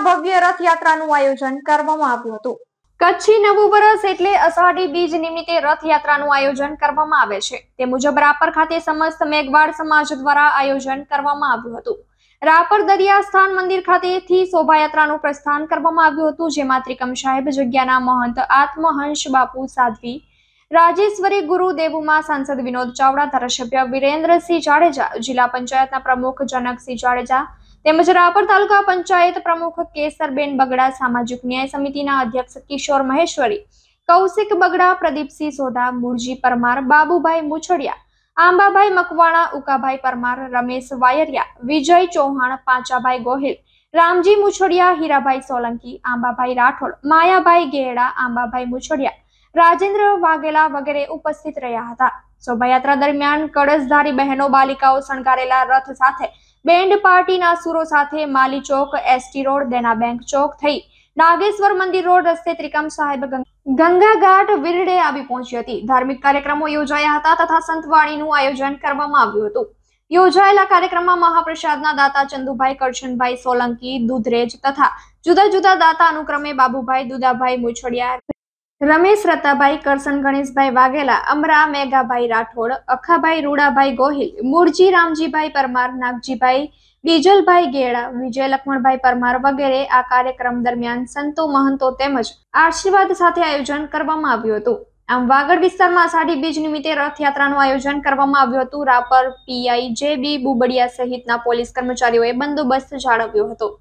ભરૂચમાં ભવ્ય રથયાત્રાનું આયોજન કરવામાં આવ્યું હતું કચ્છી નવું વર્ષ એટલે અષાઢી બીજ નિમિત્તે રથયાત્રાનું આયોજન કરવામાં આવે છે તે મુજબ રાપર ખાતે સમસ્ત મેઘવાડ સમાજ દ્વારા આયોજન કરવામાં આવ્યું હતું રાપર દરિયા સ્થાન મંદિર ખાતેથી શોભાયાત્રાનું પ્રસ્થાન કરવામાં આવ્યું હતું જેમાં ત્રિકમ સાહેબ જગ્યાના મહંત આત્મહંશ બાપુ સાધવી રાજેશ્વરી ગુરુદેવમાં સાંસદ વિનોદ ચાવડા ધારાસભ્ય વિરેન્દ્રસિંહ જાડેજા જિલ્લા પંચાયતના પ્રમુખ જનકસિંહ જાડેજા તેમજ રાપર તાલુકા પંચાયત પ્રમુખ કેસરબેન બગડા સામાજિક ન્યાય સમિતિના અધ્યક્ષ કિશોર મહેશ્વરી કૌશિક બગડા પ્રદીપસિંહ સોઢા મુરજી પરમાર બાબુભાઈ મુછડિયા આંબાભાઈ મકવાણા ઉકાભાઈ પરમાર રમેશ વાયરિયા વિજય ચૌહાણ પાંચાભાઈ ગોહિલ રામજી મુછડિયા હીરાભાઈ સોલંકી આંબાભાઈ રાઠોડ માયાભાઈ ગેડા આંબાભાઈ મુછડિયા રાજેન્દ્ર વાઘેલા વગેરે ઉપસ્થિત રહ્યા હતા શોભાયાત્રા દરમિયાન કળશધારી બહેનો બાલિકાઓ શણગારેલા રથ સાથે બેન્ડ પાર્ટીના સુરો સાથે માલી ચોક એસટી રોડ દેના બેંક ચોક થઈ નાગેશ્વર મંદિર રોડ રસ્તે ત્રિકમ સાહેબ ગંગાઘાટ વિરડે આવી પહોંચી હતી ધાર્મિક કાર્યક્રમો યોજાયા હતા તથા સંતવાણીનું આયોજન કરવામાં આવ્યું હતું યોજાયેલા કાર્યક્રમમાં મહાપ્રસાદના દાતા ચંદુભાઈ કરશનભાઈ સોલંકી દુધરેજ તથા જુદા જુદા દાતા અનુક્રમે બાબુભાઈ દુદાભાઈ મુછડિયા રમેશ રતાભાઈ કરશન ગણેશભાઈ વાઘેલા અમરા મેઘાભાઈ રાઠોડ અખાભાઈ રૂડાભાઈ ગોહિલ મૂળજી રામજીભાઈ પરમાર નાગજીભાઈ બીજલભાઈ ગેડા વિજય લક્ષ્મણભાઈ પરમાર વગેરે આ કાર્યક્રમ દરમિયાન સંતો મહંતો તેમજ આશીર્વાદ સાથે આયોજન કરવામાં આવ્યું હતું આમ વાગડ વિસ્તારમાં અષાઢી બીજ નિમિત્તે રથયાત્રાનું આયોજન કરવામાં આવ્યું હતું Rapar PI J B B Bubadiya સહિતના પોલીસ કર્મચારીઓએ બંદોબસ્ત જાળવ્યો હતો